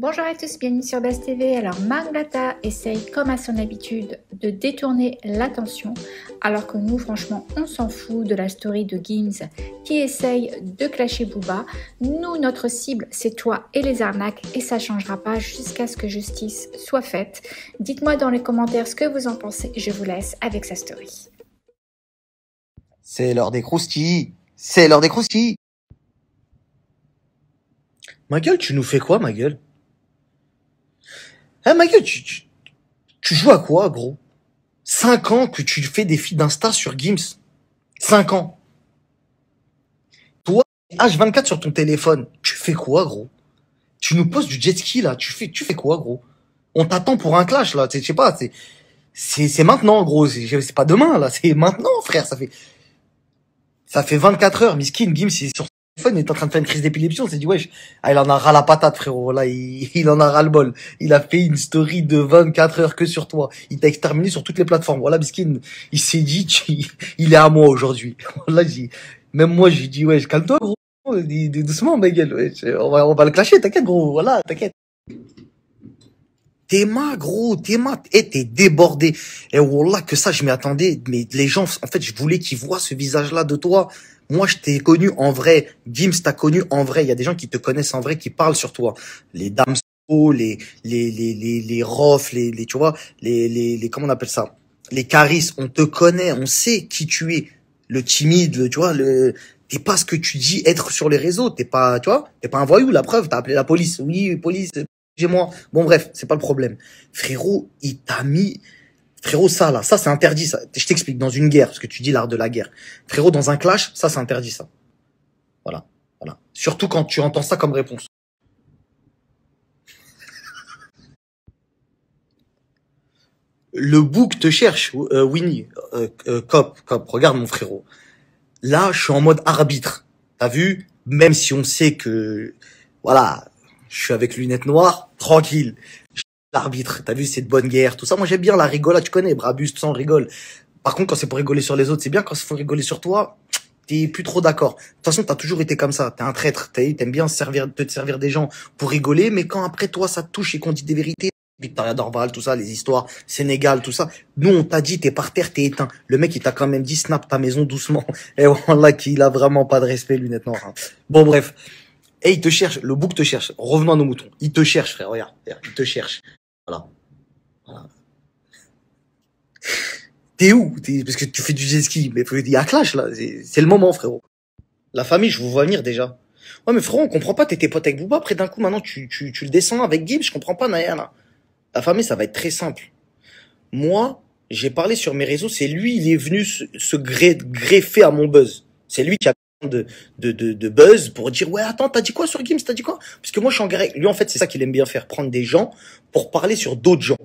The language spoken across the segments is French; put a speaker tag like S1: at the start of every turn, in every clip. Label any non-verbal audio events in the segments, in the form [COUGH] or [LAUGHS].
S1: Bonjour à tous, bienvenue sur Best TV. Alors, Manglata essaye, comme à son habitude, de détourner l'attention, alors que nous, franchement, on s'en fout de la story de Gims qui essaye de clasher Booba. Nous, notre cible, c'est toi et les arnaques, et ça changera pas jusqu'à ce que justice soit faite. Dites-moi dans les commentaires ce que vous en pensez, je vous laisse avec sa story. C'est l'heure des croustilles C'est l'heure des croustilles Ma gueule, tu nous fais quoi, ma gueule hey, eh, ma tu, joues à quoi, gros Cinq ans que tu fais des filles d'Insta sur Gims. Cinq ans. Toi, H24 sur ton téléphone, tu fais quoi, gros Tu nous poses du jet ski, là. Tu fais, tu fais quoi, gros On t'attend pour un clash, là. Je sais pas, c'est... C'est maintenant, gros. C'est pas demain, là. C'est maintenant, frère. Ça fait ça fait 24 heures, Miskin Gims, c'est sur il est en train de faire une crise d'épilepsie. On s'est dit, wesh, ah, il en a ras la patate, frérot. Là, [LAUGHS] il, en a ras le bol. Il a fait une story de 24 heures que sur toi. Il t'a exterminé sur toutes les plateformes. Voilà, Biskin, il s'est dit, [LAUGHS] il est à moi aujourd'hui. [LAUGHS] Là, j'ai, même moi, j'ai dit, wesh, calme-toi, gros. Doucement, ma gueule, On va, on va le clasher, t'inquiète, gros. Voilà, t'inquiète. Théma, gros, Théma, eh, t'es débordé. Et eh, voilà, que ça, je m'y attendais. Mais les gens, en fait, je voulais qu'ils voient ce visage-là de toi. Moi, je t'ai connu en vrai. Gims t'a connu en vrai. Il y a des gens qui te connaissent en vrai, qui parlent sur toi. Les dames, les les les les les les, les tu vois, les, les les comment on appelle ça Les Caris. On te connaît, on sait qui tu es. Le timide, tu vois, le t'es pas ce que tu dis être sur les réseaux. T'es pas, tu vois, t'es pas un voyou. La preuve, t'as appelé la police. Oui, police. J'ai moi. Bon bref, c'est pas le problème. Frérot, il t'a mis, Frérot, ça là, ça c'est interdit. Ça. Je t'explique, dans une guerre, parce que tu dis l'art de la guerre. Frérot, dans un clash, ça c'est interdit ça. Voilà, voilà. Surtout quand tu entends ça comme réponse. Le bouc te cherche, euh, Winnie, euh, euh, cop, cop, regarde mon frérot. Là, je suis en mode arbitre. T'as vu Même si on sait que, voilà, je suis avec lunettes noires, tranquille l'arbitre, t'as vu, c'est de bonne guerre, tout ça. Moi, j'aime bien la rigolade, tu connais, Brabus, tout ça, on rigole. Par contre, quand c'est pour rigoler sur les autres, c'est bien. Quand c'est pour rigoler sur toi, t'es plus trop d'accord. De toute façon, t'as toujours été comme ça. T'es un traître. T'aimes bien servir, te servir des gens pour rigoler, mais quand après toi, ça te touche et qu'on dit des vérités, Victoria Dorval, tout ça, les histoires, Sénégal, tout ça. Nous, on t'a dit, t'es par terre, t'es éteint. Le mec, il t'a quand même dit, snap ta maison doucement. [LAUGHS] Et voilà qu'il a vraiment pas de respect, lui noires. Hein. Bon, bref. Et il te cherche, le bouc te cherche. Revenons nos moutons. Il te cherche, frère, regarde. Il te cherche. Voilà. T'es où Parce que tu fais du jet ski, mais il y a clash là, c'est le moment frérot. La famille, je vous vois venir déjà. Ouais mais frérot, on comprend pas, t'étais pote avec Booba, après d'un coup maintenant tu, tu, tu, le descends avec Gibbs, je comprends pas Nayana. La famille, ça va être très simple. Moi, j'ai parlé sur mes réseaux, c'est lui, il est venu se greffer à mon buzz. C'est lui qui a de, de, buzz pour dire ouais attends t'as dit quoi sur Gims t'as dit quoi parce que moi je suis en guerre lui en fait c'est ça qu'il aime bien faire prendre des gens pour parler sur d'autres gens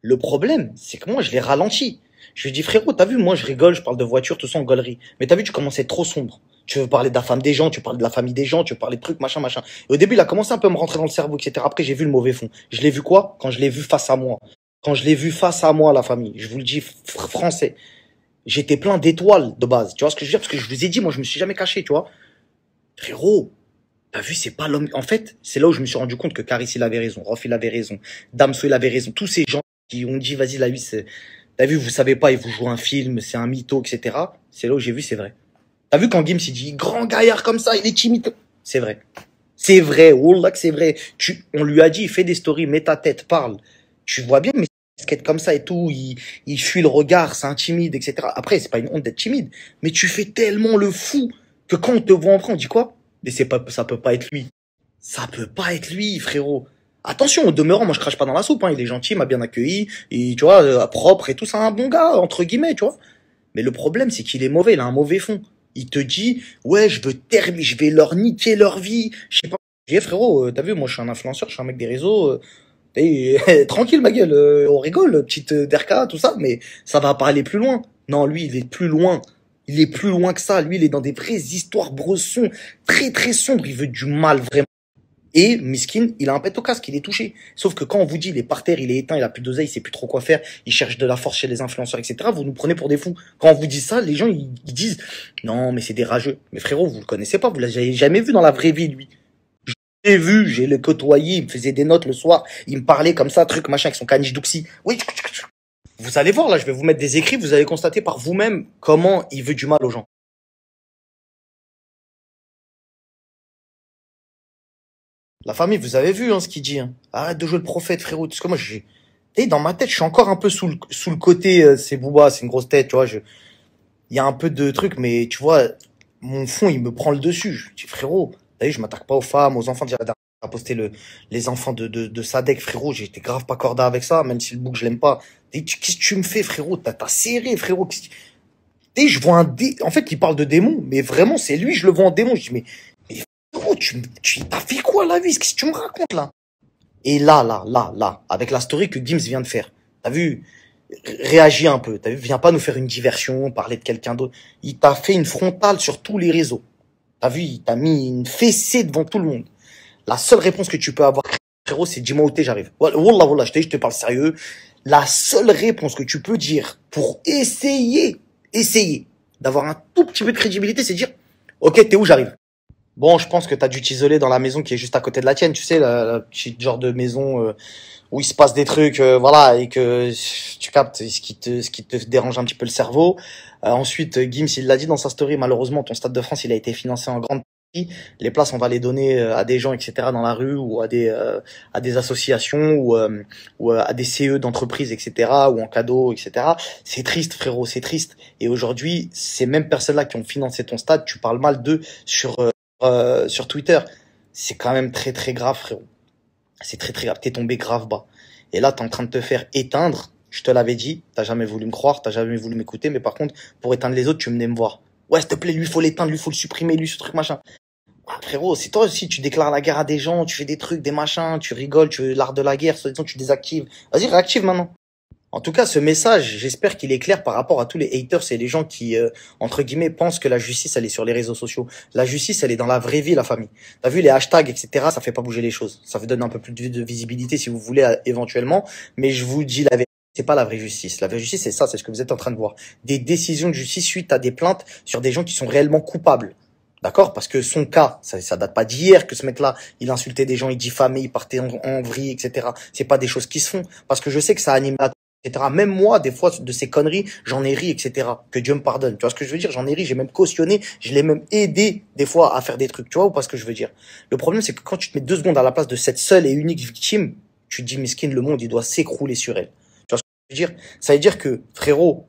S1: le problème c'est que moi je l'ai ralenti je lui dis frérot t'as vu moi je rigole je parle de voiture tout ça en galerie mais t'as vu tu commençais trop sombre tu veux parler de la femme des gens tu parles de la famille des gens tu parles de trucs machin machin et au début il a commencé un peu à me rentrer dans le cerveau etc après j'ai vu le mauvais fond je l'ai vu quoi quand je l'ai vu face à moi quand je l'ai vu face à moi la famille je vous le dis français j'étais plein d'étoiles de base. Tu vois ce que je veux dire Parce que je vous ai dit, moi, je me suis jamais caché, tu vois. Frérot, t'as vu, c'est pas l'homme. En fait, c'est là où je me suis rendu compte que Caris, il avait raison. Rof, il avait raison. Damso, il avait raison. Tous ces gens qui ont dit, vas-y, la vie, c'est. T'as vu, vous savez pas, il vous joue un film, c'est un mytho, etc. C'est là où j'ai vu, c'est vrai. T'as vu quand Gims, il dit, grand gaillard comme ça, il est timide. C'est vrai. C'est vrai, oh là que c'est vrai. Tu, on lui a dit, fais des stories, mets ta tête, parle. Tu vois bien, mais skate comme ça et tout, il, fuit le regard, c'est intimide, etc. Après, c'est pas une honte d'être timide, mais tu fais tellement le fou que quand on te voit en prendre, on dit quoi Mais c'est pas, ça peut pas être lui. Ça peut pas être lui, frérot. Attention, au demeurant, moi je crache pas dans la soupe, hein, il est gentil, il m'a bien accueilli, et tu vois, euh, propre et tout, c'est un bon gars, entre guillemets, tu vois. Mais le problème, c'est qu'il est mauvais, il a un mauvais fond. Il te dit, ouais, je veux terminer, je vais leur niquer leur vie. Je sais pas. J'ai eh, frérot, euh, t'as vu, moi je suis un influenceur, je suis un mec des réseaux. Euh, [LAUGHS] tranquille ma gueule, euh, on rigole, petite euh, Derka, tout ça, mais ça va pas aller plus loin. Non, lui, il est plus loin. Il est plus loin que ça. Lui, il est dans des vraies histoires bressons, très très sombres. Il veut du mal vraiment. Et Miskin, il a un pète au casque, il est touché. Sauf que quand on vous dit il est par terre, il est éteint, il a plus d'oseille, il sait plus trop quoi faire, il cherche de la force chez les influenceurs, etc. Vous nous prenez pour des fous. Quand on vous dit ça, les gens ils, disent non mais c'est des rageux. Mais frérot, vous le connaissez pas, vous l'avez jamais vu dans la vraie vie lui. J'ai vu, j'ai le côtoyé, il me faisait des notes le soir, il me parlait comme ça, truc, machin, avec son caniche d'oxy. Oui, vous allez voir, là, je vais vous mettre des écrits, vous allez constater par vous-même comment il veut du mal aux gens. La famille, vous avez vu hein, ce qu'il dit. Hein. Arrête de jouer le prophète, frérot. Parce que moi, j'ai... Et dans ma tête, je suis encore un peu sous le, sous le côté, euh, c'est Bouba, c'est une grosse tête, tu vois. Je... Il y a un peu de trucs, mais tu vois, mon fond, il me prend le dessus. Je dis, frérot, je m'attaque pas aux femmes, aux enfants. la posté le, les enfants de, Sadek, frérot. J'étais grave pas corda avec ça, même si le bouc, je l'aime pas. Qu'est-ce que tu me fais, frérot T'as serré, frérot. T'es, je vois un dé... En fait, il parle de démon, mais vraiment, c'est lui, je le vois en démon. Je dis, mais, frérot, tu, as fait quoi, la vie Qu'est-ce que tu me racontes, là Et là, là, là, là, avec la story que Gims vient de faire, t'as vu Réagis un peu, t'as vu Viens pas nous faire une diversion, parler de quelqu'un d'autre. Il t'a fait une frontale sur tous les réseaux. T'as vu, il mis une fessée devant tout le monde. La seule réponse que tu peux avoir, frérot, c'est dis-moi où t'es, j'arrive. Wallah, wallah, je te, je te parle sérieux. La seule réponse que tu peux dire pour essayer, essayer d'avoir un tout petit peu de crédibilité, c'est dire, ok, t'es où, j'arrive. Bon, je pense que tu as dû t'isoler dans la maison qui est juste à côté de la tienne, tu sais, la, petit petite genre de maison euh, où il se passe des trucs, euh, voilà, et que tu captes ce qui te, ce qui te dérange un petit peu le cerveau. Euh, ensuite, Gims, il l'a dit dans sa story, malheureusement, ton Stade de France, il a été financé en grande partie. Les places, on va les donner à des gens, etc., dans la rue, ou à des, à des associations, ou, ou à des CE d'entreprises, etc., ou en cadeau, etc. C'est triste, frérot, c'est triste. Et aujourd'hui, ces mêmes personnes-là qui ont financé ton stade, tu parles mal d'eux sur euh, sur Twitter, c'est quand même très très grave, frérot. C'est très très grave. T'es tombé grave bas. Et là, t'es en train de te faire éteindre. Je te l'avais dit. T'as jamais voulu me croire. T'as jamais voulu m'écouter. Mais par contre, pour éteindre les autres, tu venais me voir. Ouais, s'il te plaît, lui, faut l'éteindre. Lui, faut le supprimer. Lui, ce truc machin. Ah, frérot, c'est toi aussi, tu déclares la guerre à des gens, tu fais des trucs, des machins, tu rigoles, tu l'art de la guerre, soi-disant tu désactives. Vas-y, réactive maintenant. En tout cas, ce message, j'espère qu'il est clair par rapport à tous les haters et les gens qui, euh, entre guillemets, pensent que la justice, elle est sur les réseaux sociaux. La justice, elle est dans la vraie vie, la famille. T'as vu les hashtags, etc. Ça fait pas bouger les choses. Ça vous donne un peu plus de visibilité si vous voulez éventuellement. Mais je vous dis la vérité. C'est pas la vraie justice. La vraie justice, c'est ça, c'est ce que vous êtes en train de voir. Des décisions de justice suite à des plaintes sur des gens qui sont réellement coupables. D'accord Parce que son cas, ça, ça date pas d'hier que ce mec-là, il insultait des gens, il diffamait, il partait en, en vrille, etc. C'est pas des choses qui se font. Parce que je sais que ça anime la etc. Même moi, des fois, de ces conneries, j'en ai ri, etc. Que Dieu me pardonne. Tu vois ce que je veux dire J'en ai ri, j'ai même cautionné, je l'ai même aidé des fois à faire des trucs. Tu vois ou pas ce que je veux dire Le problème, c'est que quand tu te mets deux secondes à la place de cette seule et unique victime, tu te dis, miskin, le monde, il doit s'écrouler sur elle. Tu vois ce que je veux dire Ça veut dire que, frérot,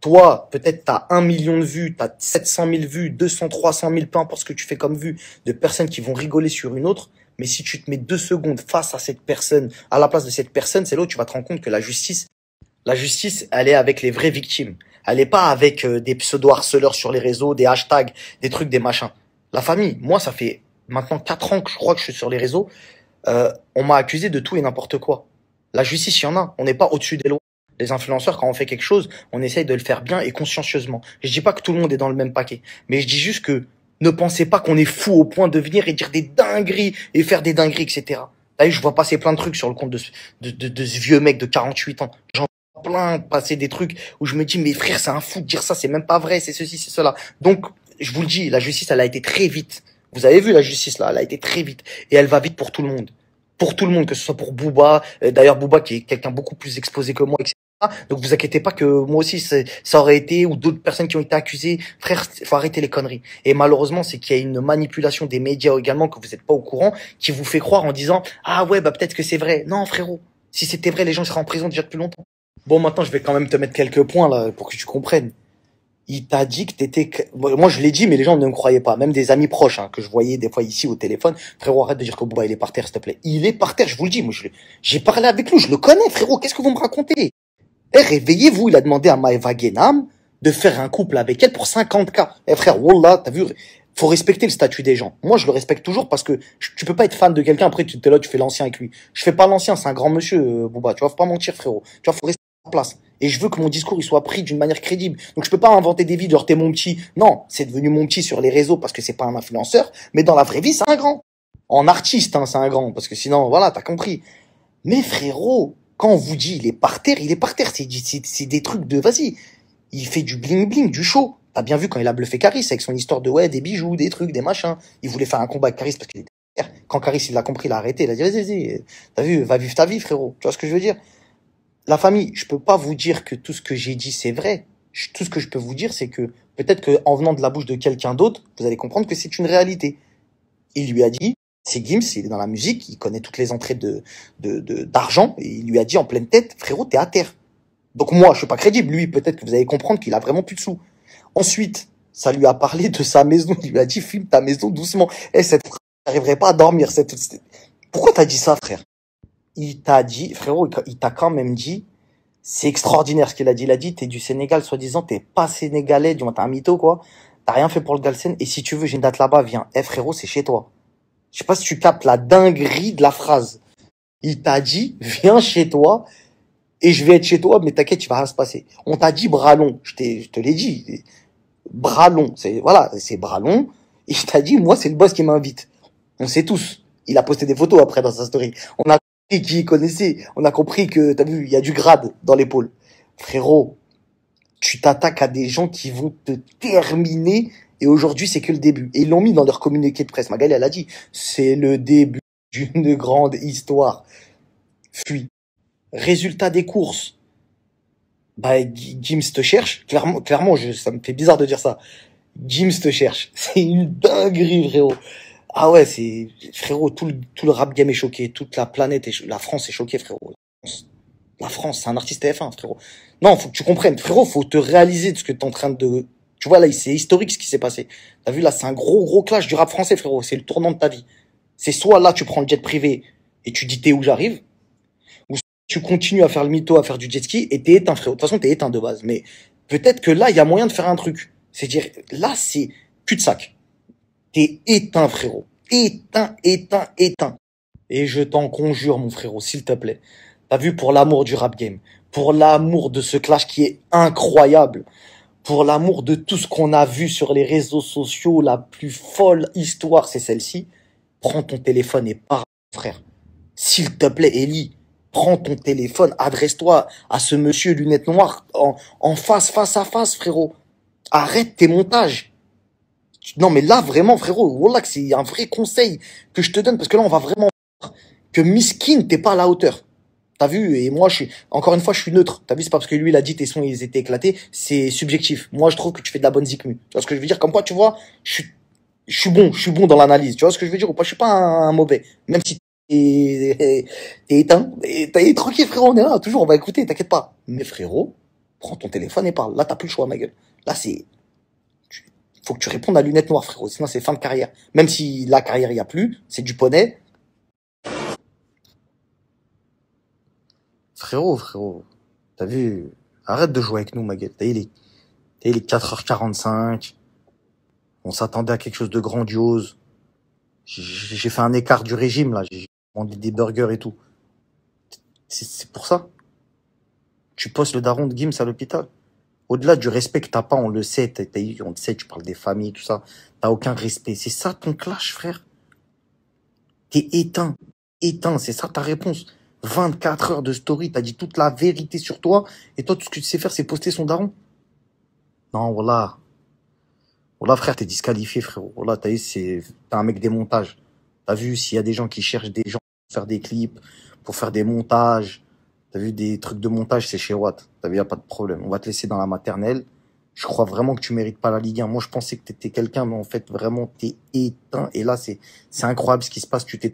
S1: toi, peut-être t'as un million de vues, t'as 700 000 vues, 200, 300 000, peu importe ce que tu fais comme vue, de personnes qui vont rigoler sur une autre. Mais si tu te mets deux secondes face à cette personne, à la place de cette personne, c'est là où tu vas te rendre compte que la justice, la justice, elle est avec les vraies victimes. Elle n'est pas avec euh, des pseudo-harceleurs sur les réseaux, des hashtags, des trucs, des machins. La famille, moi, ça fait maintenant 4 ans que je crois que je suis sur les réseaux. Euh, on m'a accusé de tout et n'importe quoi. La justice, il y en a. On n'est pas au-dessus des lois. Les influenceurs, quand on fait quelque chose, on essaye de le faire bien et consciencieusement. Je dis pas que tout le monde est dans le même paquet, mais je dis juste que ne pensez pas qu'on est fou au point de venir et dire des dingueries et faire des dingueries, etc. Là, je vois passer plein de trucs sur le compte de, de, de ce vieux mec de 48 ans plein passer des trucs où je me dis mais frère c'est un fou de dire ça c'est même pas vrai c'est ceci c'est cela donc je vous le dis la justice elle a été très vite vous avez vu la justice là elle a été très vite et elle va vite pour tout le monde pour tout le monde que ce soit pour Booba euh, d'ailleurs Booba qui est quelqu'un beaucoup plus exposé que moi etc. donc vous inquiétez pas que moi aussi ça aurait été ou d'autres personnes qui ont été accusées frère faut arrêter les conneries et malheureusement c'est qu'il y a une manipulation des médias également que vous n'êtes pas au courant qui vous fait croire en disant ah ouais bah peut-être que c'est vrai non frérot si c'était vrai les gens seraient en prison déjà depuis longtemps Bon, maintenant, je vais quand même te mettre quelques points là pour que tu comprennes. Il t'a dit que t'étais. Moi, je l'ai dit, mais les gens ne me croyaient pas. Même des amis proches hein, que je voyais des fois ici au téléphone. Frérot, arrête de dire que Bouba il est par terre, s'il te plaît. Il est par terre, je vous le dis. Moi, j'ai parlé avec lui, je le connais, frérot. Qu'est-ce que vous me racontez Eh, réveillez-vous. Il a demandé à Maeva Genam de faire un couple avec elle pour 50K. Eh frère, wallah, t'as vu, faut respecter le statut des gens. Moi, je le respecte toujours parce que tu peux pas être fan de quelqu'un, après tu t'es là, tu fais l'ancien avec lui. Je fais pas l'ancien, c'est un grand monsieur, euh, Bouba, tu vas pas mentir frérot. Tu faut place. Et je veux que mon discours il soit pris d'une manière crédible. Donc je peux pas inventer des vies genre t'es mon petit. Non, c'est devenu mon petit sur les réseaux parce que c'est pas un influenceur, mais dans la vraie vie c'est un grand. En artiste hein, c'est un grand parce que sinon voilà t'as compris. Mais frérot, quand on vous dit il est par terre, il est par terre. C'est des trucs de vas-y. Il fait du bling bling, du show. T'as bien vu quand il a bluffé Caris avec son histoire de ouais des bijoux, des trucs, des machins. Il voulait faire un combat avec Caris parce qu'il était terre quand Caris il l'a compris, il a arrêté, il a dit vas-y vas-y, t'as vu, va vivre ta vie frérot. Tu vois ce que je veux dire la famille, je peux pas vous dire que tout ce que j'ai dit c'est vrai. tout ce que je peux vous dire, c'est que peut-être qu'en venant de la bouche de quelqu'un d'autre, vous allez comprendre que c'est une réalité. Il lui a dit, c'est Gims, il est dans la musique, il connaît toutes les entrées de d'argent, et il lui a dit en pleine tête, frérot, t'es à terre. Donc moi, je suis pas crédible. Lui, peut-être que vous allez comprendre qu'il a vraiment plus de sous. Ensuite, ça lui a parlé de sa maison. Il lui a dit, filme ta maison doucement. Et eh, cette phrase, pas à dormir. Cette... Pourquoi t'as dit ça, frère il t'a dit, frérot, il t'a quand même dit, c'est extraordinaire ce qu'il a dit. Il a dit, t'es du Sénégal, soi-disant, t'es pas sénégalais, du moins t'es un mytho, quoi. T'as rien fait pour le Galsen, et si tu veux, j'ai une date là-bas, viens. Eh, frérot, c'est chez toi. Je sais pas si tu captes la dinguerie de la phrase. Il t'a dit, viens chez toi, et je vais être chez toi, mais t'inquiète, tu vas rien se passer. On t'a dit bras long, je, je te l'ai dit. Bras long, c'est, voilà, c'est bras long. Il t'a dit, moi, c'est le boss qui m'invite. On sait tous. Il a posté des photos après dans sa story. On a et qui connaissait. On a compris que, t'as vu, il y a du grade dans l'épaule. Frérot, tu t'attaques à des gens qui vont te terminer. Et aujourd'hui, c'est que le début. Et ils l'ont mis dans leur communiqué de presse. Magali, elle a dit, c'est le début d'une grande histoire. Fuis. Résultat des courses. Bah, Jim te cherche. Clairement, je, ça me fait bizarre de dire ça. Jim te cherche. [LAUGHS] C'est une dinguerie, frérot. Ah ouais, c'est frérot, tout le, tout le rap game est choqué, toute la planète est la France est choquée, frérot. La France, c'est un artiste TF1, frérot. Non, faut que tu comprennes, frérot, faut te réaliser de ce que t'es en train de. Tu vois là, c'est historique ce qui s'est passé. T'as vu là, c'est un gros gros clash du rap français, frérot. C'est le tournant de ta vie. C'est soit là tu prends le jet privé et tu dis t'es où j'arrive, ou tu continues à faire le mytho, à faire du jet ski et t'es éteint, frérot. De toute façon, t'es éteint de base. Mais peut-être que là, il y a moyen de faire un truc. C'est dire là, c'est cul de sac. T'es éteint, frérot. Éteint, éteint, éteint. Et je t'en conjure, mon frérot, s'il te plaît. T'as vu, pour l'amour du rap game, pour l'amour de ce clash qui est incroyable, pour l'amour de tout ce qu'on a vu sur les réseaux sociaux, la plus folle histoire, c'est celle-ci. Prends ton téléphone et parle, frère. S'il te plaît, Ellie, prends ton téléphone, adresse-toi à ce monsieur lunettes noires en, en face, face à face, frérot. Arrête tes montages non, mais là, vraiment, frérot, voilà que c'est un vrai conseil que je te donne, parce que là, on va vraiment voir que Miskin, t'es pas à la hauteur. T'as vu Et moi, je suis encore une fois, je suis neutre. T'as vu C'est pas parce que lui, il a dit tes sons, ils étaient éclatés. C'est subjectif. Moi, je trouve que tu fais de la bonne zikmu. Tu vois ce que je veux dire Comme quoi, tu vois, je suis, je suis bon, je suis bon dans l'analyse. Tu vois ce que je veux dire Ou pas Je suis pas un, mauvais, même si t'es éteint. T'es tranquille, frérot. On est là toujours. On va écouter. T'inquiète pas. Mais frérot, prends ton téléphone et parle. Là, t'as plus le choix, ma gueule. Là, c'est faut que tu répondes à Lunette noires, frérot. Sinon, c'est fin de carrière. Même si la carrière, il n'y a plus, c'est du poney. Frérot, frérot, t'as vu Arrête de jouer avec nous, ma gueule. T'as il est, il est 4h45. On s'attendait à quelque chose de grandiose. J'ai fait un écart du régime, là. J'ai demandé des burgers et tout. C'est pour ça. Tu postes le daron de Gims à l'hôpital. Au-delà du respect que t'as pas, on le sait, on le sait, tu parles des familles, tout ça. T'as aucun respect. C'est ça ton clash, frère. T'es éteint. Éteint, c'est ça ta réponse. 24 heures de story, t'as dit toute la vérité sur toi, et toi, tout ce que tu sais faire, c'est poster son daron. Non, voilà. Voilà, frère, t'es disqualifié, frère. Voilà, t'as eu, c'est, t'es un mec des montages. T'as vu, s'il y a des gens qui cherchent des gens pour faire des clips, pour faire des montages, T'as vu des trucs de montage, c'est chez Watt. T'as vu, y a pas de problème. On va te laisser dans la maternelle. Je crois vraiment que tu mérites pas la Ligue 1. Moi, je pensais que t'étais quelqu'un, mais en fait, vraiment, t'es éteint. Et là, c'est, c'est incroyable ce qui se passe. Tu t'es